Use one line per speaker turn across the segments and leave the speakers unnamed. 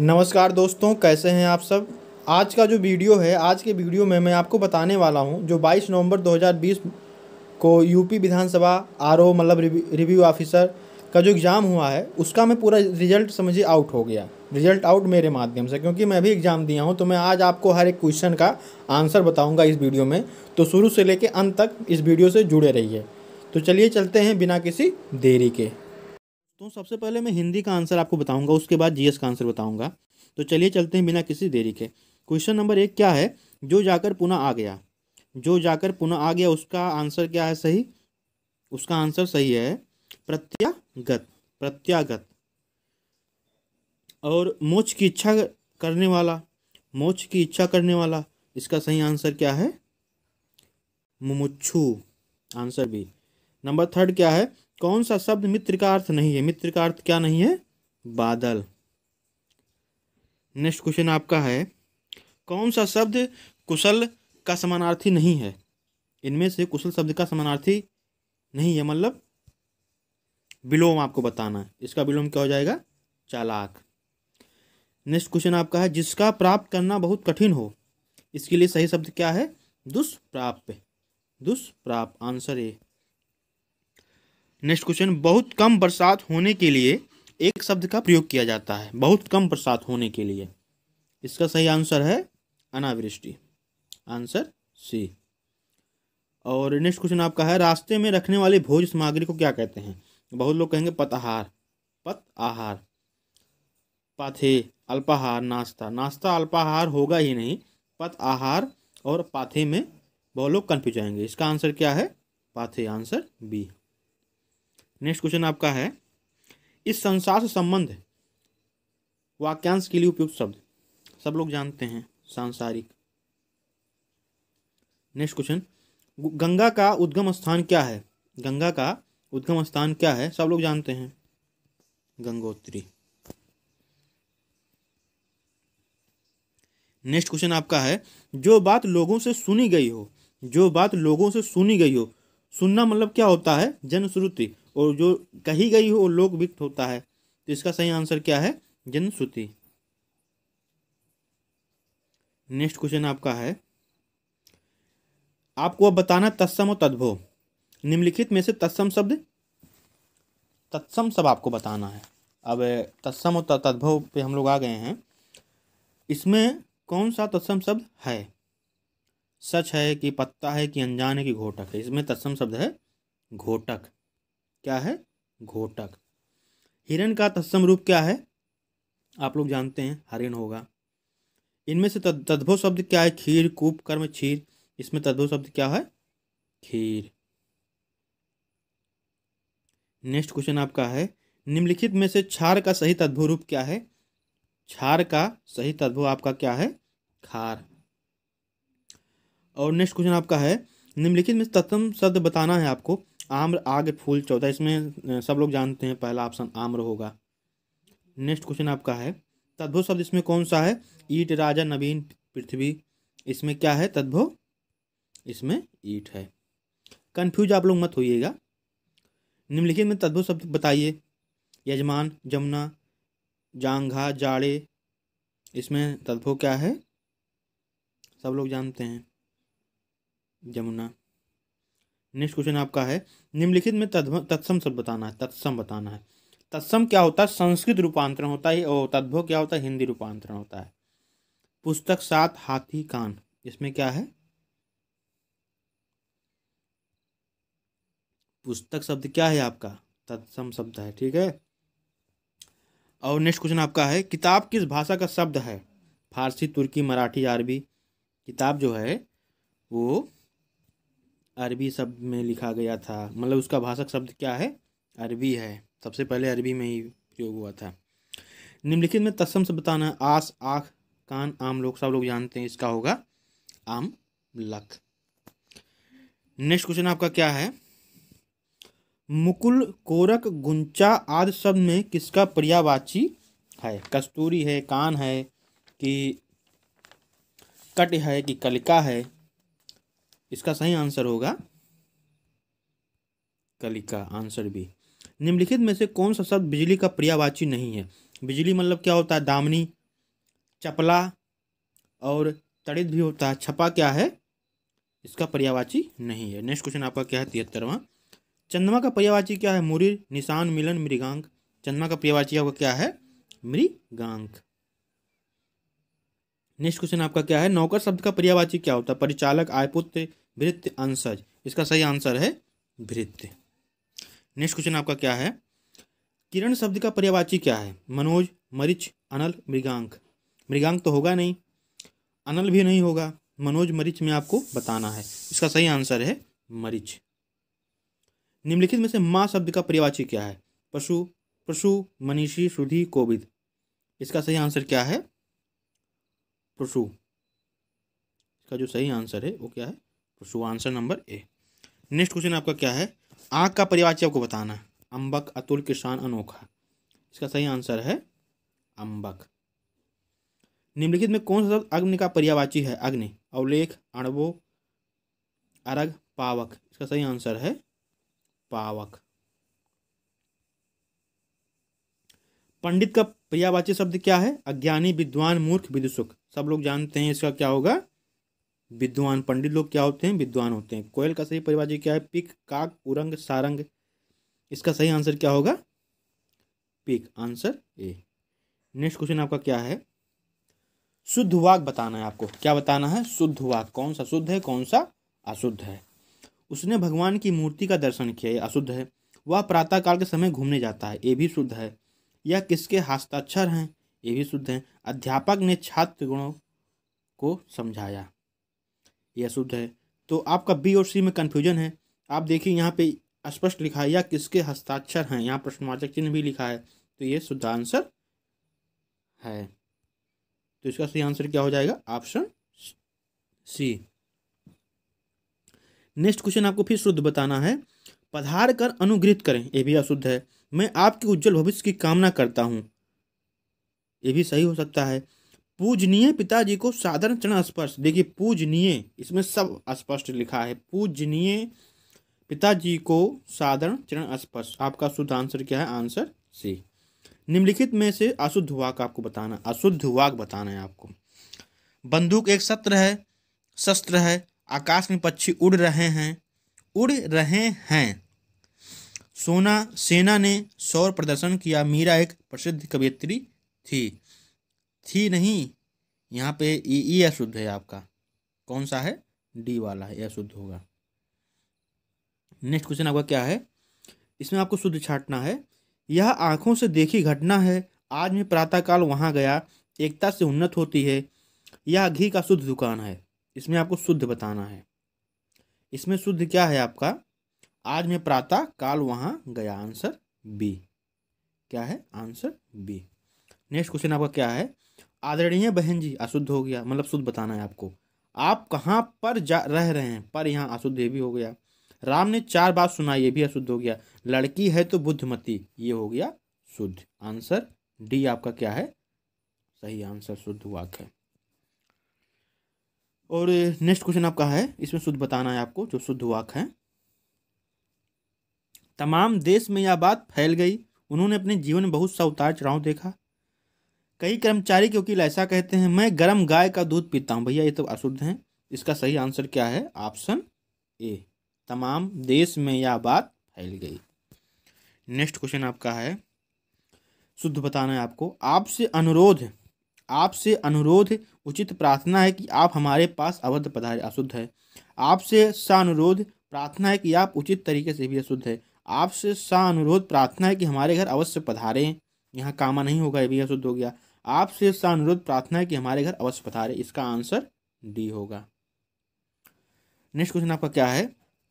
नमस्कार दोस्तों कैसे हैं आप सब आज का जो वीडियो है आज के वीडियो में मैं आपको बताने वाला हूं जो 22 नवंबर 2020 को यूपी विधानसभा आर मतलब रिव्यू ऑफिसर का जो एग्ज़ाम हुआ है उसका मैं पूरा रिजल्ट समझिए आउट हो गया रिजल्ट आउट मेरे माध्यम से क्योंकि मैं भी एग्ज़ाम दिया हूँ तो मैं आज आपको हर एक क्वेश्चन का आंसर बताऊँगा इस वीडियो में तो शुरू से लेकर अंत तक इस वीडियो से जुड़े रहिए तो चलिए चलते हैं बिना किसी देरी के तो सबसे पहले मैं हिंदी का आंसर आपको बताऊंगा उसके बाद जीएस का आंसर बताऊंगा तो चलिए चलते हैं बिना किसी देरी के क्वेश्चन नंबर एक क्या है जो जाकर पुनः आ गया जो जाकर पुनः आ गया उसका आंसर क्या है सही उसका आंसर सही है प्रत्यागत प्रत्यागत और मोक्ष की इच्छा करने वाला मोक्ष की इच्छा करने वाला इसका सही आंसर क्या है मुमुच्छू आंसर भी नंबर थर्ड क्या है कौन सा शब्द मित्र का अर्थ नहीं है मित्र का अर्थ क्या नहीं है बादल नेक्स्ट क्वेश्चन आपका है कौन सा शब्द कुशल का समानार्थी नहीं है इनमें से कुशल शब्द का समानार्थी नहीं है मतलब विलोम आपको बताना है इसका विलोम क्या हो जाएगा चालाक नेक्स्ट क्वेश्चन आपका है जिसका प्राप्त करना बहुत कठिन हो इसके लिए सही शब्द क्या है दुष्प्राप्य दुष्प्राप आंसर ए नेक्स्ट क्वेश्चन बहुत कम बरसात होने के लिए एक शब्द का प्रयोग किया जाता है बहुत कम बरसात होने के लिए इसका सही आंसर है अनावृष्टि आंसर सी और नेक्स्ट क्वेश्चन आपका है रास्ते में रखने वाले भोज सामग्री को क्या कहते हैं बहुत लोग कहेंगे पतहार पत आहार पाथे अल्पाहार नाश्ता नाश्ता अल्पाहार होगा ही नहीं पत आहार और पाथे में बहुत लोग कन्फ्यूज आएंगे इसका आंसर क्या है पाथे आंसर बी नेक्स्ट क्वेश्चन आपका है इस संसार से संबंध वाक्यांश के लिए उपयुक्त शब्द सब लोग जानते हैं सांसारिक नेक्स्ट क्वेश्चन गंगा का उद्गम स्थान क्या है गंगा का उद्गम स्थान क्या है सब लोग जानते हैं गंगोत्री नेक्स्ट क्वेश्चन आपका है जो बात लोगों से सुनी गई हो जो बात लोगों से सुनी गई हो सुनना मतलब क्या होता है जनश्रुति और जो कही गई हो वो लोक विक्त होता है तो इसका सही आंसर क्या है जनश्रुति नेक्स्ट क्वेश्चन आपका है आपको अब बताना तत्सम और तद्भो निम्नलिखित में से तत्सम शब्द तत्सम सब आपको बताना है अब तत्सम और तद्भव पे हम लोग आ गए हैं इसमें कौन सा तत्सम शब्द है सच है कि पत्ता है कि अनजान है कि घोटक है इसमें तत्सम शब्द है घोटक क्या है घोटक हिरण का तत्सम रूप क्या है आप लोग जानते हैं हरिण होगा इनमें से तद्भव शब्द क्या है खीर कूप कर्म क्षीर इसमें तद्भव शब्द क्या है खीर नेक्स्ट क्वेश्चन आपका है निम्नलिखित में से छार का सही तद्भव रूप क्या है छार का सही तद्भव आपका क्या है खार और नेक्स्ट क्वेश्चन आपका है निम्नलिखित में तत्सम शब्द बताना है आपको आम्र आग फूल चौथा इसमें सब लोग जानते हैं पहला ऑप्शन आम्र होगा नेक्स्ट क्वेश्चन आपका है तद्भव शब्द इसमें कौन सा है ईट राजा नवीन पृथ्वी इसमें क्या है तद्भव इसमें ईट है कन्फ्यूज आप लोग मत होइएगा निम्नलिखित में तद्भव शब्द बताइए यजमान जमुना जांघा जाड़े इसमें तद्भव क्या है सब लोग जानते हैं जमुना नेक्स्ट क्वेश्चन आपका है निम्नलिखित में तत्सम शब्द बताना है तत्सम बताना है तत्सम क्या होता है संस्कृत रूपांतरण होता है और तद्भव क्या होता है हिंदी रूपांतरण होता है पुस्तक सात हाथी कान इसमें क्या है पुस्तक शब्द क्या है आपका तत्सम शब्द है ठीक है और नेक्स्ट क्वेश्चन आपका है किताब किस भाषा का शब्द है फारसी तुर्की मराठी अरबी किताब जो है वो अरबी शब्द में लिखा गया था मतलब उसका भाषक शब्द क्या है अरबी है सबसे पहले अरबी में ही प्रयोग हुआ था निम्नलिखित में तस्सम से बताना आस आँख कान आम लोग सब लोग जानते हैं इसका होगा आम लक नेक्स्ट क्वेश्चन आपका क्या है मुकुल कोरक गुंचा आदि शब्द में किसका पर्यावाची है कस्तूरी है कान है कि कट है कि कलिका है इसका सही आंसर होगा कलिका आंसर भी निम्नलिखित में से कौन सा शब्द बिजली का प्रियावाची नहीं है बिजली मतलब क्या होता है दामनी चपला और तड़ित भी होता है छपा क्या है इसका पर्यावाची नहीं है नेक्स्ट क्वेश्चन आपका क्या है तिहत्तरवा चंद्रमा का पर्यावाची क्या है मुरीर निशान मिलन मृगांक चंद्रमा का पर्यावाची आपका क्या है मृगांक नेक्स्ट क्वेश्चन आपका क्या है नौकर शब्द का पर्यावाची क्या होता है परिचालक आयपुत्र भृत्य अंशज इसका सही आंसर है भृत्य नेक्स्ट क्वेश्चन आपका क्या है किरण शब्द का पर्यावाची क्या है मनोज मरिच अनल मृगांक मृगांक तो होगा नहीं अनल भी नहीं होगा मनोज मरिच में आपको बताना है इसका सही आंसर है मरिच निम्नलिखित में से माँ शब्द का पर्यावाची क्या है पशु पशु मनीषी सुधी कोविद इसका सही आंसर क्या है पशु इसका जो सही आंसर है वो क्या है so answer number A next question आपका क्या है आग का परिवाची आपको बताना है अम्बक अतुल किसान अनोखा इसका सही आंसर है अम्बक निम्नलिखित में कौन सा शब्द अग्नि का पर्यावाची है अग्नि अवलेख अणबो अरग पावक इसका सही आंसर है पावक पंडित का पर्यावाची शब्द क्या है अज्ञानी विद्वान मूर्ख विदुषुक सब लोग जानते हैं इसका क्या होगा विद्वान पंडित लोग क्या होते हैं विद्वान होते हैं कोयल का सही परिभाषा क्या है पिक काक उरंग सारंग इसका सही आंसर क्या होगा पिक आंसर ए नेक्स्ट क्वेश्चन आपका क्या है शुद्ध वाक बताना है आपको क्या बताना है शुद्ध वाक कौन सा शुद्ध है कौन सा अशुद्ध है उसने भगवान की मूर्ति का दर्शन किया यह अशुद्ध है वह प्रातःकाल के समय घूमने जाता है ये भी शुद्ध है यह किसके हस्ताक्षर हैं ये भी शुद्ध हैं अध्यापक ने छात्र गुणों को समझाया ये अशुद्ध है तो आपका बी और सी में कन्फ्यूजन है आप देखिए यहाँ पे स्पष्ट लिखा है या किसके हस्ताक्षर हैं यहाँ प्रश्नवाचक चिन्ह भी लिखा है तो ये शुद्ध आंसर है तो इसका सही आंसर क्या हो जाएगा ऑप्शन सी नेक्स्ट क्वेश्चन आपको फिर शुद्ध बताना है पधार कर अनुग्रहित करें ये भी अशुद्ध है मैं आपके उज्जवल भविष्य की कामना करता हूँ ये भी सही हो सकता है पूजनीय पिताजी को साधारण चरण स्पर्श देखिए पूजनीय इसमें सब स्पष्ट लिखा है पूजनीय पिताजी को साधारण चरण स्पर्श आपका शुद्ध आंसर क्या है आंसर सी निम्नलिखित में से अशुद्ध वाक आपको बताना अशुद्ध वाक बताना है आपको बंदूक एक सत्र है शस्त्र है आकाश में पक्षी उड़ रहे हैं उड़ रहे हैं सोना सेना ने सौर प्रदर्शन किया मीरा एक प्रसिद्ध कवियत्री थी थी नहीं यहाँ पे ई अशुद्ध है आपका कौन सा है डी वाला है यह शुद्ध होगा नेक्स्ट क्वेश्चन आपका क्या है इसमें आपको शुद्ध छाटना है यह आंखों से देखी घटना है आज मैं प्रातःकाल वहाँ गया एकता से उन्नत होती है यह घी का शुद्ध दुकान है इसमें आपको शुद्ध बताना है इसमें शुद्ध क्या है आपका आज मैं प्रातः काल वहाँ गया आंसर बी क्या है आंसर बी नेक्स्ट क्वेश्चन आपका क्या है आदरणीय बहन जी अशुद्ध हो गया मतलब शुद्ध बताना है आपको आप कहाँ पर जा रह रहे हैं पर यहाँ अशुद्ध ये भी हो गया राम ने चार बात सुना ये भी अशुद्ध हो गया लड़की है तो बुद्धमती ये हो गया शुद्ध आंसर डी आपका क्या है सही आंसर शुद्ध वाक्य है और नेक्स्ट क्वेश्चन आपका है इसमें शुद्ध बताना है आपको जो शुद्ध वाक्य है तमाम देश में यह बात फैल गई उन्होंने अपने जीवन में बहुत सा उतार चढ़ाव देखा कई कर्मचारी क्योंकि ऐसा कहते हैं मैं गर्म गाय का दूध पीता हूँ भैया ये तो अशुद्ध है इसका सही आंसर क्या है ऑप्शन ए तमाम देश में यह बात फैल गई नेक्स्ट क्वेश्चन आपका है शुद्ध बताना है आपको आपसे अनुरोध आपसे अनुरोध उचित प्रार्थना है कि आप हमारे पास अवध पधारे अशुद्ध है आपसे सानुरोध प्रार्थना है कि आप उचित तरीके से भी अशुद्ध है आपसे सानुरोध प्रार्थना है कि हमारे घर अवश्य पधारें यहाँ कामा नहीं होगा ये भी अशुद्ध हो गया आपसे अनुरोध प्रार्थना है कि हमारे घर अवश्य पधारे इसका आंसर डी होगा नेक्स्ट क्वेश्चन आपका क्या है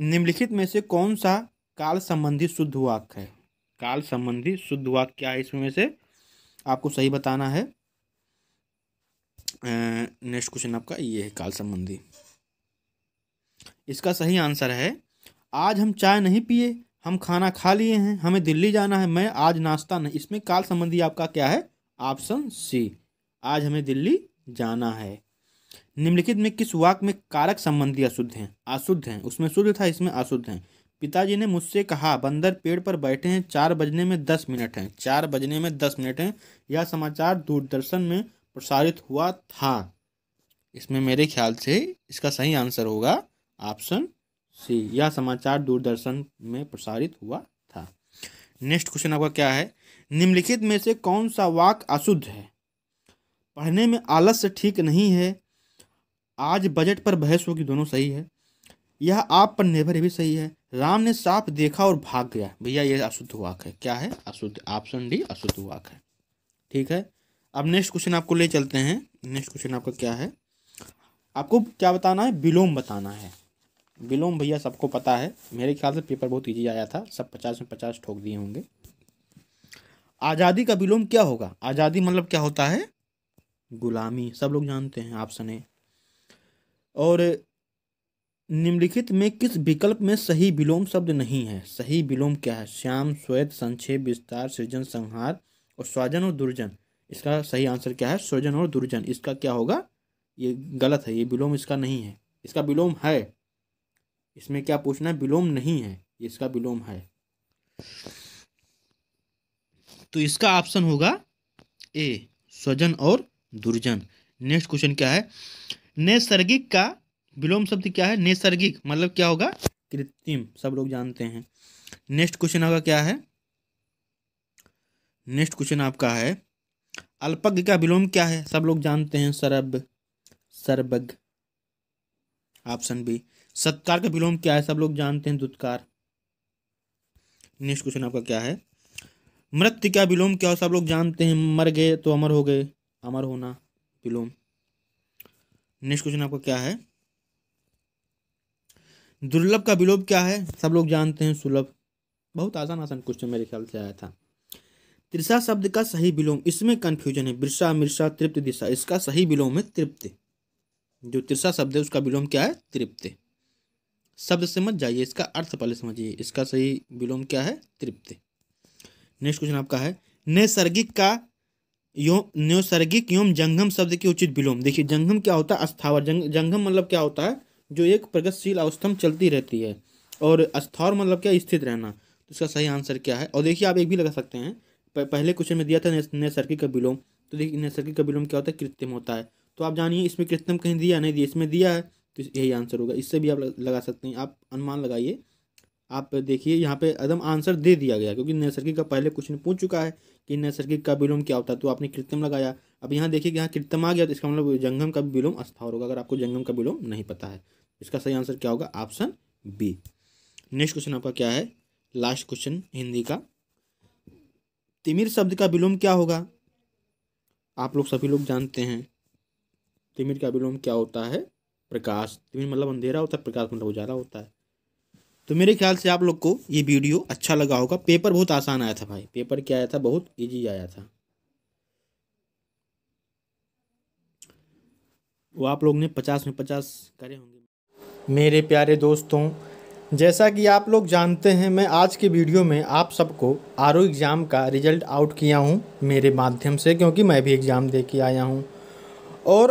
निम्नलिखित में से कौन सा काल संबंधी शुद्ध वाक्य है काल संबंधी शुद्ध वाक्य क्या है इसमें से आपको सही बताना है नेक्स्ट क्वेश्चन आपका ये है काल संबंधी इसका सही आंसर है आज हम चाय नहीं पिए हम खाना खा लिए हैं हमें दिल्ली जाना है मैं आज नाश्ता नहीं इसमें काल संबंधी आपका क्या है ऑप्शन सी आज हमें दिल्ली जाना है निम्नलिखित में किस वाक में कारक संबंधी अशुद्ध हैं अशुद्ध हैं उसमें शुद्ध था इसमें अशुद्ध हैं पिताजी ने मुझसे कहा बंदर पेड़ पर बैठे हैं चार बजने में दस मिनट हैं चार बजने में दस मिनट हैं यह समाचार दूरदर्शन में प्रसारित हुआ था इसमें मेरे ख्याल से इसका सही आंसर होगा ऑप्शन सी यह समाचार दूरदर्शन में प्रसारित हुआ नेक्स्ट क्वेश्चन आपका क्या है निम्नलिखित में से कौन सा वाक अशुद्ध है पढ़ने में आलस्य ठीक नहीं है आज बजट पर बहस होगी दोनों सही है यह आप पर निर्भर भी सही है राम ने साफ देखा और भाग गया भैया यह अशुद्ध वाक है क्या है अशुद्ध ऑप्शन डी अशुद्ध वाक है ठीक है अब नेक्स्ट क्वेश्चन आपको ले चलते हैं नेक्स्ट क्वेश्चन आपका क्या है आपको क्या बताना है विलोम बताना है विलोम भैया सबको पता है मेरे ख्याल से पेपर बहुत ईजी आया था सब पचास में पचास ठोक दिए होंगे आज़ादी का विलोम क्या होगा आज़ादी मतलब क्या होता है गुलामी सब लोग जानते हैं आप सने और निम्नलिखित में किस विकल्प में सही विलोम शब्द नहीं है सही विलोम क्या है श्याम श्वेत संक्षेप विस्तार सृजन संहार और स्वाजन और दुर्जन इसका सही आंसर क्या है सृजन और दुर्जन इसका क्या होगा ये गलत है ये विलोम इसका नहीं है इसका विलोम है इसमें क्या पूछना है विलोम नहीं है इसका विलोम है तो इसका ऑप्शन होगा ए स्वजन और दुर्जन नेक्स्ट क्वेश्चन क्या है नैसर्गिक का विलोम शब्द क्या है नैसर्गिक मतलब क्या होगा कृत्रिम सब लोग जानते हैं नेक्स्ट क्वेश्चन होगा क्या है नेक्स्ट क्वेश्चन आपका है अल्पज्ञ का विलोम क्या है सब लोग जानते हैं सरब सर्वज्ञ ऑप्शन बी सत्कार का विलोम क्या है सब लोग जानते हैं दुत्कार नेक्स्ट क्वेश्चन आपका क्या है मृत्यु का विलोम क्या हो सब लोग जानते हैं मर गए तो अमर हो गए अमर होना विलोम नेक्स्ट क्वेश्चन आपका क्या है दुर्लभ का विलोम क्या है सब लोग जानते हैं सुलभ बहुत आसान आसान क्वेश्चन मेरे ख्याल से आया था त्रिषा शब्द का सही विलोम इसमें कन्फ्यूजन है बिरसा मिर्सा तृप्त दिशा इसका सही विलोम है तृप्त जो त्रिषा शब्द है उसका विलोम क्या है तृप्त शब्द से मत जाइए इसका अर्थ पहले समझिए इसका सही विलोम क्या है तृप्ति नेक्स्ट क्वेश्चन आपका है नैसर्गिक का यो नैसर्गिक योम जंगम शब्द के उचित विलोम देखिए जंगम क्या होता है अस्थावर जंग, जंगम मतलब क्या होता है जो एक प्रगतिशील अवस्थम चलती रहती है और अस्थावर मतलब क्या स्थित रहना तो इसका सही आंसर क्या है और देखिए आप एक भी लगा सकते हैं पहले क्वेश्चन में दिया था नैसर्गिक का विलोम तो देखिए नैसर्गिक का विलोम क्या होता है कृत्रिम होता है तो आप जानिए इसमें कृत्रिम कहीं दिया नहीं दिया इसमें दिया है तो यही आंसर होगा इससे भी आप लगा सकते हैं आप अनुमान लगाइए आप देखिए यहाँ पे एकदम आंसर दे दिया गया क्योंकि नैसर्गिक का पहले क्वेश्चन पूछ चुका है कि नैसर्गिक का विलोम क्या होता है तो आपने कृत्रिम लगाया अब यहाँ देखिए कि यहाँ कृत्रिम आ गया तो इसका मतलब जंगम का भी विलोम अस्थावर होगा अगर आपको जंगम का विलोम नहीं पता है इसका सही आंसर क्या होगा ऑप्शन बी नेक्स्ट क्वेश्चन आपका क्या है लास्ट क्वेश्चन हिंदी का तिमिर शब्द का विलोम क्या होगा आप लोग सभी लोग जानते हैं तिमिर का विलोम क्या होता है प्रकाश दिन तो मतलब अंधेरा होता है प्रकाश मतलब उजाला होता है तो मेरे ख्याल से आप लोग को ये वीडियो अच्छा लगा होगा पेपर बहुत आसान आया था भाई पेपर क्या आया था बहुत ईजी आया था वो आप लोग ने पचास में पचास करे होंगे मेरे प्यारे दोस्तों जैसा कि आप लोग जानते हैं मैं आज के वीडियो में आप सबको आर एग्ज़ाम का रिज़ल्ट आउट किया हूं मेरे माध्यम से क्योंकि मैं भी एग्ज़ाम दे के आया हूं और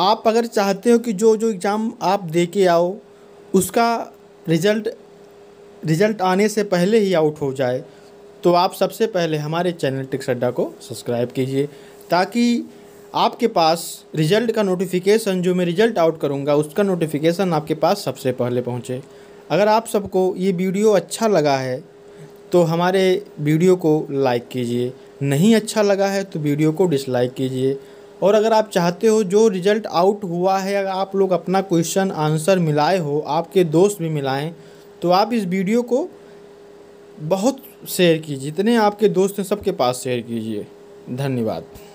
आप अगर चाहते हो कि जो जो एग्ज़ाम आप दे के आओ उसका रिज़ल्ट रिज़ल्ट आने से पहले ही आउट हो जाए तो आप सबसे पहले हमारे चैनल टिक्स अड्डा को सब्सक्राइब कीजिए ताकि आपके पास रिज़ल्ट का नोटिफिकेशन जो मैं रिज़ल्ट आउट करूँगा उसका नोटिफिकेशन आपके पास सबसे पहले पहुँचे अगर आप सबको ये वीडियो अच्छा लगा है तो हमारे वीडियो को लाइक कीजिए नहीं अच्छा लगा है तो वीडियो को डिसलाइक कीजिए और अगर आप चाहते हो जो रिज़ल्ट आउट हुआ है अगर आप लोग अपना क्वेश्चन आंसर मिलाए हो आपके दोस्त भी मिलाएं तो आप इस वीडियो को बहुत शेयर कीजिए जितने आपके दोस्त हैं सबके पास शेयर कीजिए धन्यवाद